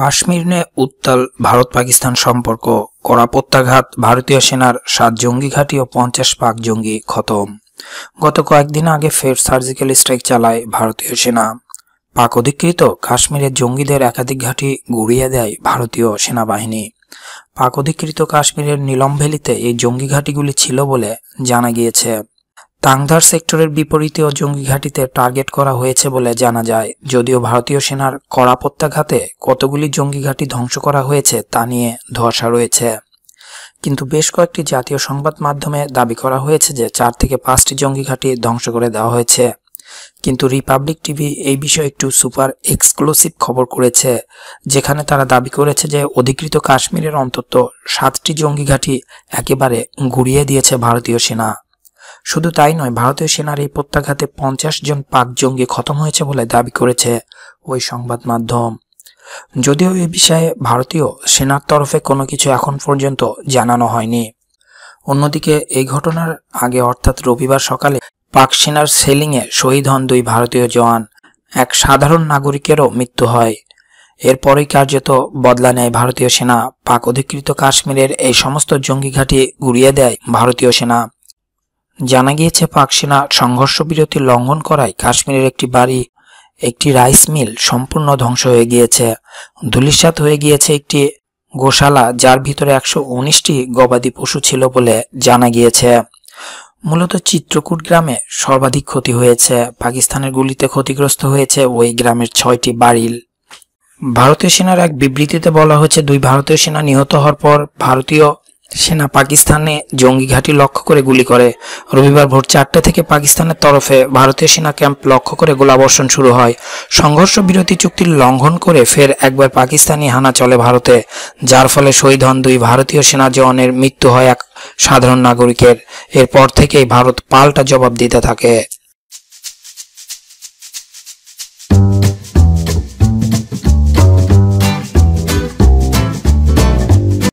কাশ্মীর নিয়ে উত্তাল ভারত পাকিস্তান সম্পর্ক করা প্রত্যাঘাত ভারতীয় সেনার সাত জঙ্গি ঘাঁটি ও পঞ্চাশ পাক জঙ্গি খতম গত কয়েকদিন আগে ফের সার্জিক্যাল স্ট্রাইক চালায় ভারতীয় সেনা পাক অধিকৃত কাশ্মীরের জঙ্গিদের একাধিক ঘাঁটি গুড়িয়ে দেয় ভারতীয় সেনাবাহিনী পাক অধিকৃত কাশ্মীরের নিলম ভ্যালিতে এই জঙ্গি ঘাঁটিগুলি ছিল বলে জানা গিয়েছে তাংধার সেক্টরের বিপরীতে জঙ্গি ঘাঁটিতে টার্গেট করা হয়েছে বলে জানা যায় যদিও ভারতীয় সেনার কড়া প্রত্যাঘাতে কতগুলি জঙ্গি ঘাঁটি ধ্বংস করা হয়েছে তা নিয়ে ধসা রয়েছে কিন্তু বেশ কয়েকটি জাতীয় সংবাদ মাধ্যমে দাবি করা হয়েছে যে চার থেকে পাঁচটি জঙ্গি ঘাঁটি ধ্বংস করে দেওয়া হয়েছে কিন্তু রিপাবলিক টিভি এই বিষয়ে একটু সুপার এক্সক্লুসিভ খবর করেছে যেখানে তারা দাবি করেছে যে অধিকৃত কাশ্মীরের অন্তত সাতটি জঙ্গি ঘাঁটি একেবারে গুড়িয়ে দিয়েছে ভারতীয় সেনা শুধু তাই নয় ভারতীয় সেনার এই প্রত্যাঘাতে পঞ্চাশ জন পাক জঙ্গি খতম হয়েছে বলে দাবি করেছে ওই সংবাদ মাধ্যম যদিও এ বিষয়ে ভারতীয় সেনার তরফে কোনো কিছু এখন পর্যন্ত জানানো হয়নি অন্যদিকে এই ঘটনার আগে অর্থাৎ রবিবার সকালে পাক সেনার সেলিংয়ে শহীদ হন দুই ভারতীয় জওয়ান এক সাধারণ নাগরিকেরও মৃত্যু হয় এরপরেই কার্যত বদলা নেয় ভারতীয় সেনা পাক অধিকৃত কাশ্মীরের এই সমস্ত জঙ্গি ঘাঁটি গুড়িয়ে দেয় ভারতীয় সেনা জানা গিয়েছে পাক সেনা বিরতি লঙ্ঘন করায় কাশ্মীরের একটি বাড়ি একটি রাইস মিল সম্পূর্ণ ধ্বংস হয়ে গিয়েছে ধুলিসাত হয়ে গিয়েছে একটি গোশালা যার ভিতরে একশো উনিশটি গবাদি পশু ছিল বলে জানা গিয়েছে মূলত চিত্রকূট গ্রামে সর্বাধিক ক্ষতি হয়েছে পাকিস্তানের গুলিতে ক্ষতিগ্রস্ত হয়েছে ওই গ্রামের ছয়টি বাড়ি ভারতীয় সেনার এক বিবৃতিতে বলা হয়েছে দুই ভারতীয় সেনা নিহত হওয়ার পর ভারতীয় সেনা পাকিস্তানে জঙ্গি ঘাঁটি লক্ষ্য করে গুলি করে রবিবার ভোর চারটে থেকে পাকিস্তানের তরফে ভারতীয় সেনা ক্যাম্প লক্ষ্য করে গোলাবর্ষণ শুরু হয় সংঘর্ষ বিরতি চুক্তির লঙ্ঘন করে ফের একবার পাকিস্তানি হানা চলে ভারতে যার ফলে শহীদ হন দুই ভারতীয় সেনা জওয়ানের মৃত্যু হয় এক সাধারণ নাগরিকের এরপর থেকেই ভারত পাল্টা জবাব দিতে থাকে